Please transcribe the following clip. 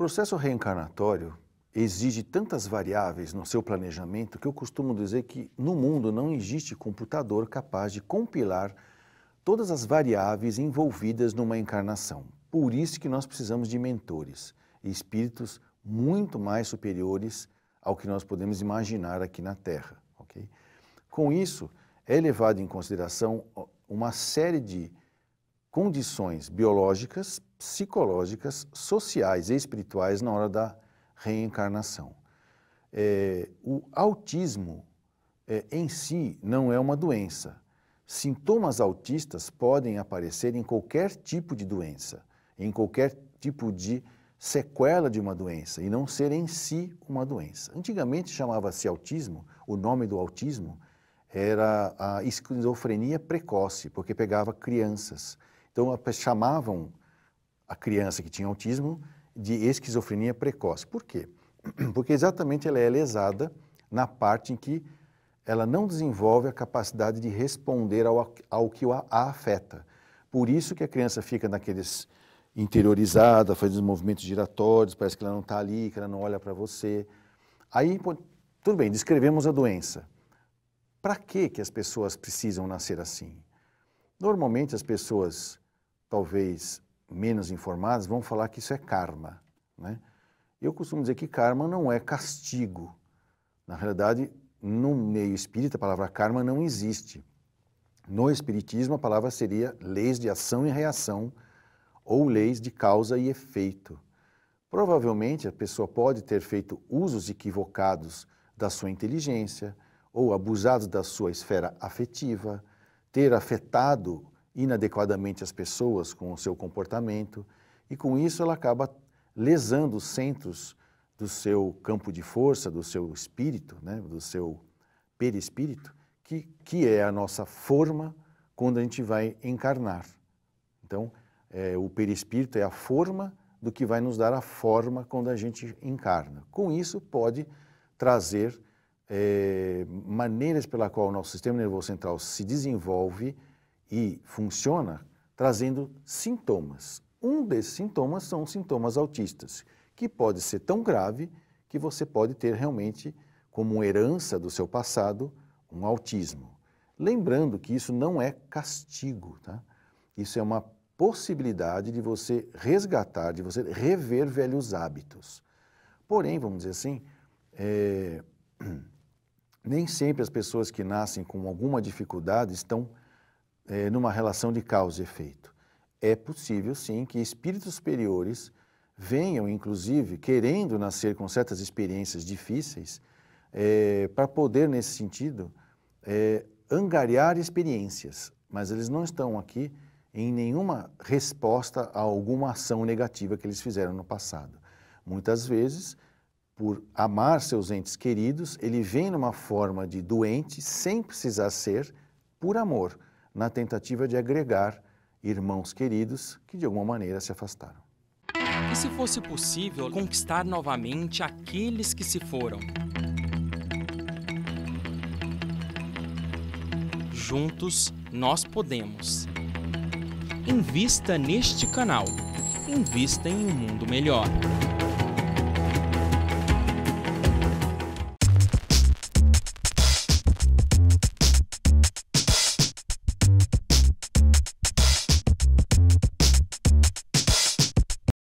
processo reencarnatório exige tantas variáveis no seu planejamento que eu costumo dizer que no mundo não existe computador capaz de compilar todas as variáveis envolvidas numa encarnação. Por isso que nós precisamos de mentores, espíritos muito mais superiores ao que nós podemos imaginar aqui na Terra. ok? Com isso, é levado em consideração uma série de condições biológicas, psicológicas, sociais e espirituais na hora da reencarnação. É, o autismo é, em si não é uma doença. Sintomas autistas podem aparecer em qualquer tipo de doença, em qualquer tipo de sequela de uma doença e não ser em si uma doença. Antigamente chamava-se autismo, o nome do autismo era a esquizofrenia precoce, porque pegava crianças. Então, chamavam a criança que tinha autismo de esquizofrenia precoce. Por quê? Porque exatamente ela é lesada na parte em que ela não desenvolve a capacidade de responder ao, ao que a, a afeta. Por isso que a criança fica naqueles interiorizada, fazendo movimentos giratórios, parece que ela não está ali, que ela não olha para você. Aí, tudo bem, descrevemos a doença. Para que as pessoas precisam nascer assim? Normalmente as pessoas talvez menos informados vão falar que isso é karma. Né? Eu costumo dizer que karma não é castigo. Na realidade, no meio espírita, a palavra karma não existe. No espiritismo, a palavra seria leis de ação e reação ou leis de causa e efeito. Provavelmente, a pessoa pode ter feito usos equivocados da sua inteligência ou abusado da sua esfera afetiva, ter afetado inadequadamente as pessoas com o seu comportamento e com isso ela acaba lesando os centros do seu campo de força, do seu espírito, né, do seu perispírito, que, que é a nossa forma quando a gente vai encarnar. Então, é, o perispírito é a forma do que vai nos dar a forma quando a gente encarna. Com isso, pode trazer é, maneiras pela qual o nosso sistema nervoso central se desenvolve e funciona trazendo sintomas. Um desses sintomas são os sintomas autistas, que pode ser tão grave que você pode ter realmente como herança do seu passado um autismo. Lembrando que isso não é castigo, tá? Isso é uma possibilidade de você resgatar, de você rever velhos hábitos. Porém, vamos dizer assim, é... nem sempre as pessoas que nascem com alguma dificuldade estão é, numa relação de causa e efeito. É possível, sim, que espíritos superiores venham, inclusive, querendo nascer com certas experiências difíceis, é, para poder, nesse sentido, é, angariar experiências. Mas eles não estão aqui em nenhuma resposta a alguma ação negativa que eles fizeram no passado. Muitas vezes, por amar seus entes queridos, ele vem numa forma de doente, sem precisar ser, por amor na tentativa de agregar irmãos queridos que de alguma maneira se afastaram. E se fosse possível conquistar novamente aqueles que se foram? Juntos nós podemos. Invista neste canal. Invista em um mundo melhor.